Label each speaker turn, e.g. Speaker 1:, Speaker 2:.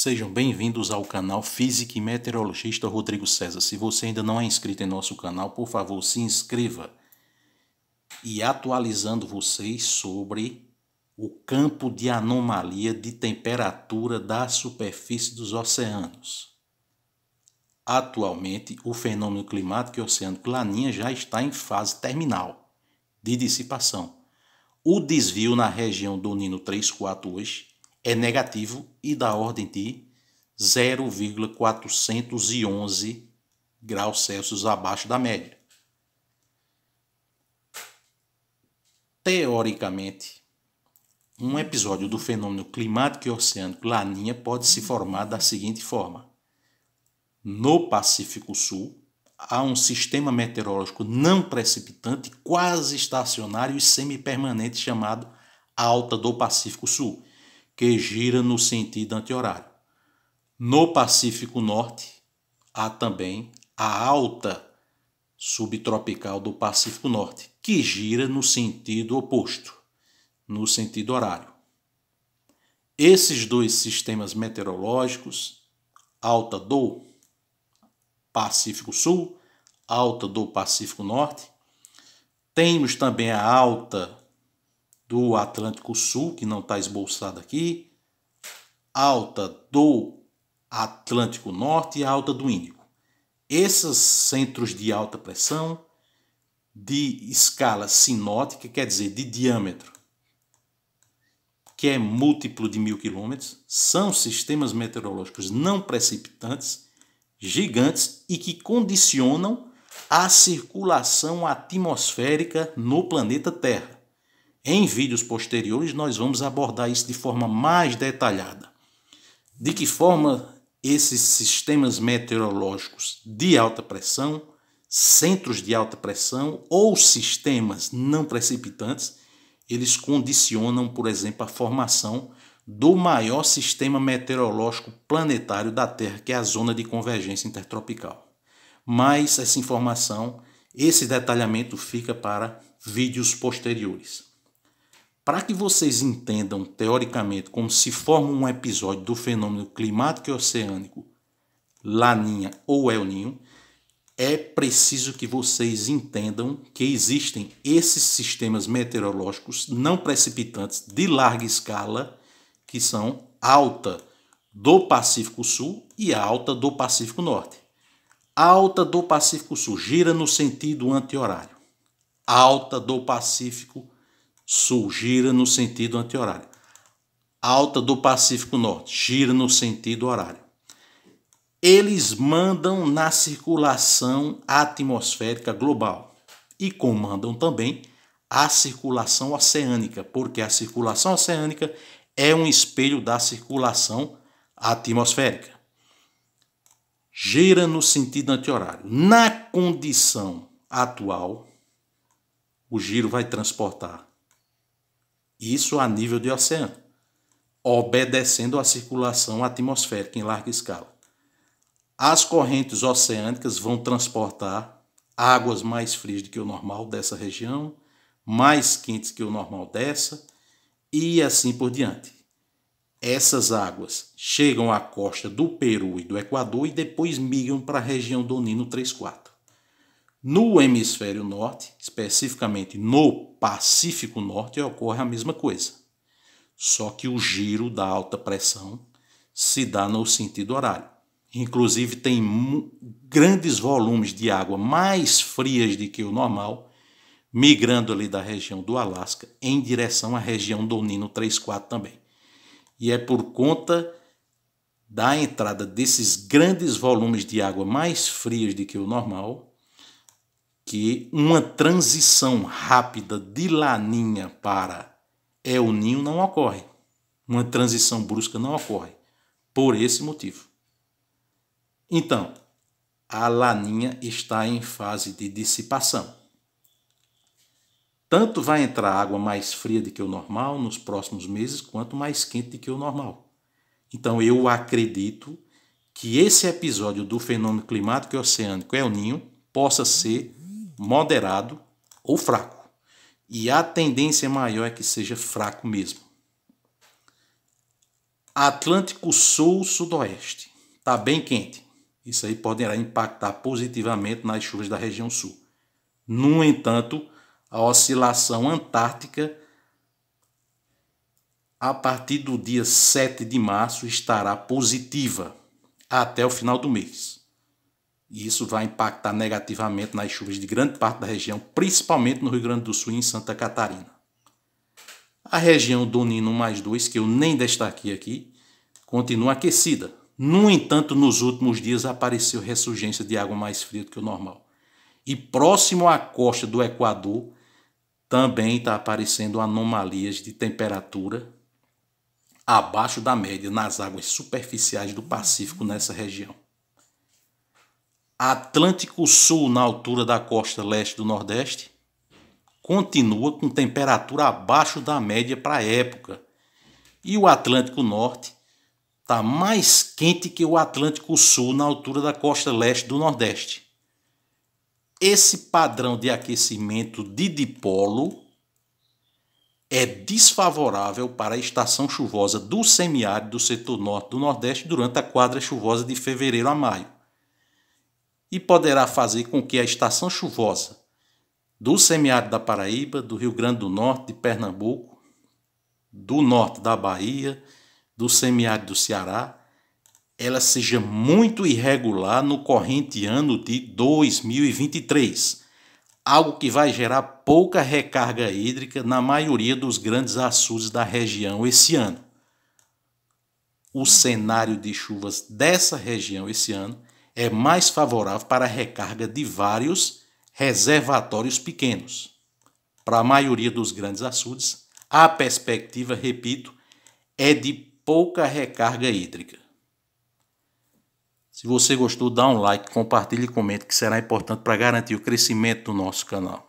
Speaker 1: Sejam bem-vindos ao canal Físico e Meteorologista Rodrigo César. Se você ainda não é inscrito em nosso canal, por favor, se inscreva. E atualizando vocês sobre o campo de anomalia de temperatura da superfície dos oceanos. Atualmente, o fenômeno climático e oceano Laninha já está em fase terminal de dissipação. O desvio na região do Nino 34 hoje é negativo e da ordem de 0,411 graus Celsius abaixo da média. Teoricamente, um episódio do fenômeno climático e oceânico Laninha pode se formar da seguinte forma: no Pacífico Sul, há um sistema meteorológico não precipitante, quase estacionário e semipermanente chamado Alta do Pacífico Sul que gira no sentido anti-horário. No Pacífico Norte, há também a alta subtropical do Pacífico Norte, que gira no sentido oposto, no sentido horário. Esses dois sistemas meteorológicos, alta do Pacífico Sul, alta do Pacífico Norte, temos também a alta do Atlântico Sul, que não está esboçado aqui, alta do Atlântico Norte e alta do Índico. Esses centros de alta pressão de escala sinótica, quer dizer, de diâmetro, que é múltiplo de mil quilômetros, são sistemas meteorológicos não precipitantes, gigantes e que condicionam a circulação atmosférica no planeta Terra. Em vídeos posteriores, nós vamos abordar isso de forma mais detalhada. De que forma esses sistemas meteorológicos de alta pressão, centros de alta pressão ou sistemas não precipitantes, eles condicionam, por exemplo, a formação do maior sistema meteorológico planetário da Terra, que é a zona de convergência intertropical. Mas essa informação, esse detalhamento fica para vídeos posteriores. Para que vocês entendam teoricamente como se forma um episódio do fenômeno climático e oceânico, Laninha ou El Ninho, é preciso que vocês entendam que existem esses sistemas meteorológicos não precipitantes de larga escala, que são alta do Pacífico Sul e alta do Pacífico Norte. Alta do Pacífico Sul gira no sentido anti-horário. Alta do Pacífico Sul gira no sentido anti-horário. Alta do Pacífico Norte gira no sentido horário. Eles mandam na circulação atmosférica global e comandam também a circulação oceânica, porque a circulação oceânica é um espelho da circulação atmosférica. Gira no sentido anti-horário. Na condição atual, o giro vai transportar isso a nível de oceano, obedecendo à circulação atmosférica em larga escala. As correntes oceânicas vão transportar águas mais frias do que o normal dessa região, mais quentes que o normal dessa, e assim por diante. Essas águas chegam à costa do Peru e do Equador e depois migram para a região do Nino 34. No hemisfério norte, especificamente no Pacífico Norte, ocorre a mesma coisa. Só que o giro da alta pressão se dá no sentido horário. Inclusive, tem grandes volumes de água mais frias do que o normal, migrando ali da região do Alasca em direção à região do Nino 34 também. E é por conta da entrada desses grandes volumes de água mais frias do que o normal que uma transição rápida de Laninha para El é Ninho não ocorre. Uma transição brusca não ocorre. Por esse motivo. Então, a Laninha está em fase de dissipação. Tanto vai entrar água mais fria do que o normal nos próximos meses, quanto mais quente do que o normal. Então, eu acredito que esse episódio do fenômeno climático e oceânico El é Ninho possa ser moderado ou fraco. E a tendência é maior é que seja fraco mesmo. Atlântico Sul-Sudoeste. Está bem quente. Isso aí poderá impactar positivamente nas chuvas da região sul. No entanto, a oscilação antártica a partir do dia 7 de março estará positiva até o final do mês. E isso vai impactar negativamente nas chuvas de grande parte da região, principalmente no Rio Grande do Sul e em Santa Catarina. A região do Nino mais 2, que eu nem destaquei aqui, continua aquecida. No entanto, nos últimos dias apareceu ressurgência de água mais fria do que o normal. E próximo à costa do Equador, também está aparecendo anomalias de temperatura abaixo da média nas águas superficiais do Pacífico nessa região. Atlântico Sul, na altura da costa leste do Nordeste, continua com temperatura abaixo da média para a época. E o Atlântico Norte está mais quente que o Atlântico Sul, na altura da costa leste do Nordeste. Esse padrão de aquecimento de dipolo é desfavorável para a estação chuvosa do semiárido do setor norte do Nordeste durante a quadra chuvosa de fevereiro a maio e poderá fazer com que a estação chuvosa do semiárido da Paraíba, do Rio Grande do Norte, de Pernambuco, do norte da Bahia, do semiárido do Ceará, ela seja muito irregular no corrente ano de 2023, algo que vai gerar pouca recarga hídrica na maioria dos grandes açudes da região esse ano. O cenário de chuvas dessa região esse ano é mais favorável para a recarga de vários reservatórios pequenos. Para a maioria dos grandes açudes, a perspectiva, repito, é de pouca recarga hídrica. Se você gostou, dá um like, compartilhe e comente que será importante para garantir o crescimento do nosso canal.